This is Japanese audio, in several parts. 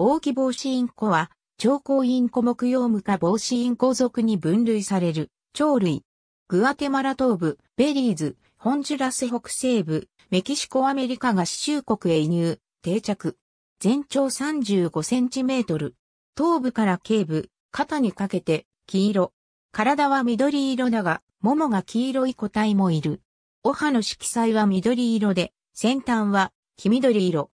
大木防止インコは、長高インコ目用無化防止インコ属に分類される、鳥類。グアテマラ東部、ベリーズ、ホンジュラス北西部、メキシコアメリカが合衆国へ移入、定着。全長35センチメートル。頭部から頸部、肩にかけて、黄色。体は緑色だが、ももが黄色い個体もいる。おハの色彩は緑色で、先端は黄緑色。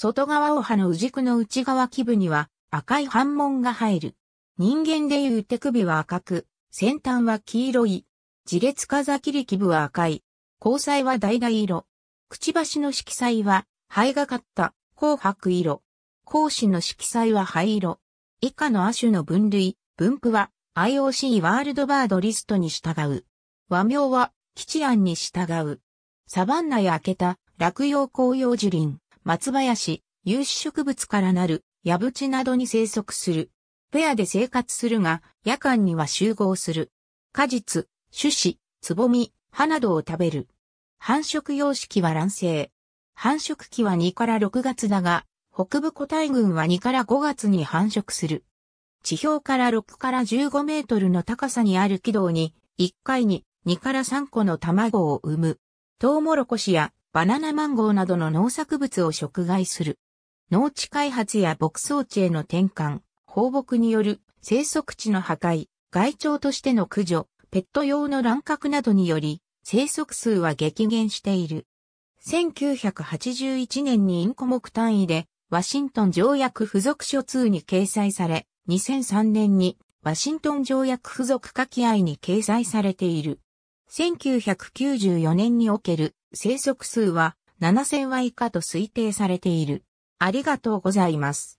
外側を歯の右軸の内側基部には赤い反紋が入る。人間でいう手首は赤く、先端は黄色い。自列風切り基部は赤い。交際は橙色。くちばしの色彩は灰がかった紅白色。講師の色彩は灰色。以下の亜種の分類、分布は IOC ワールドバードリストに従う。和名は基地案に従う。サバンナや開けた落葉紅葉樹林。松林、有種植物からなる、矢淵などに生息する。ペアで生活するが、夜間には集合する。果実、種子、つぼみ、葉などを食べる。繁殖様式は卵生。繁殖期は2から6月だが、北部古体群は2から5月に繁殖する。地表から6から15メートルの高さにある軌道に、1回に2から3個の卵を産む。トウモロコシやバナナマンゴーなどの農作物を食害する。農地開発や牧草地への転換、放牧による生息地の破壊、害鳥としての駆除、ペット用の乱獲などにより、生息数は激減している。1981年にインコ目単位で、ワシントン条約付属書2に掲載され、2003年にワシントン条約付属書き合いに掲載されている。1994年における生息数は7000羽以下と推定されている。ありがとうございます。